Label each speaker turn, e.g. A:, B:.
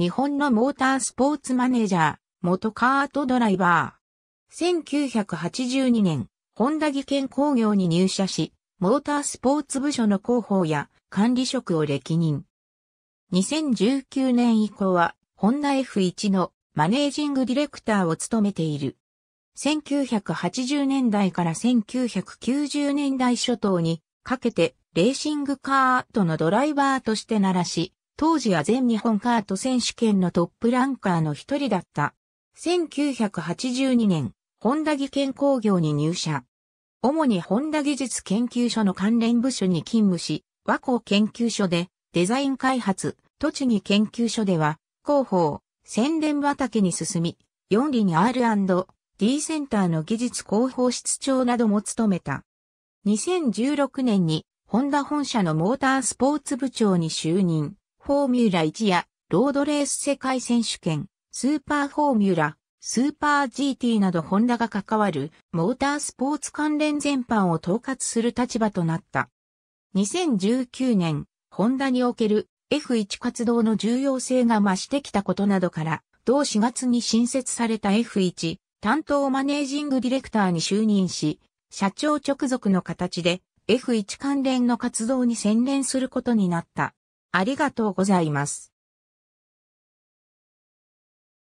A: 日本のモータースポーツマネージャー、元カートドライバー。1982年、ホンダ技研工業に入社し、モータースポーツ部署の広報や管理職を歴任。2019年以降は、ホンダ F1 のマネージングディレクターを務めている。1980年代から1990年代初頭にかけてレーシングカーとのドライバーとして鳴らし、当時は全日本カート選手権のトップランカーの一人だった。1982年、本田技研工業に入社。主に本田技術研究所の関連部署に勤務し、和光研究所でデザイン開発、栃木研究所では広報、宣伝畑に進み、4里に R&D センターの技術広報室長なども務めた。2016年にホンダ本社のモータースポーツ部長に就任。フォーミュラ1やロードレース世界選手権、スーパーフォーミュラ、スーパー GT などホンダが関わるモータースポーツ関連全般を統括する立場となった。2019年、ホンダにおける F1 活動の重要性が増してきたことなどから、同4月に新設された F1 担当マネージングディレクターに就任し、社長直属の形で F1 関連の活動に専念することになった。ありがとうございます。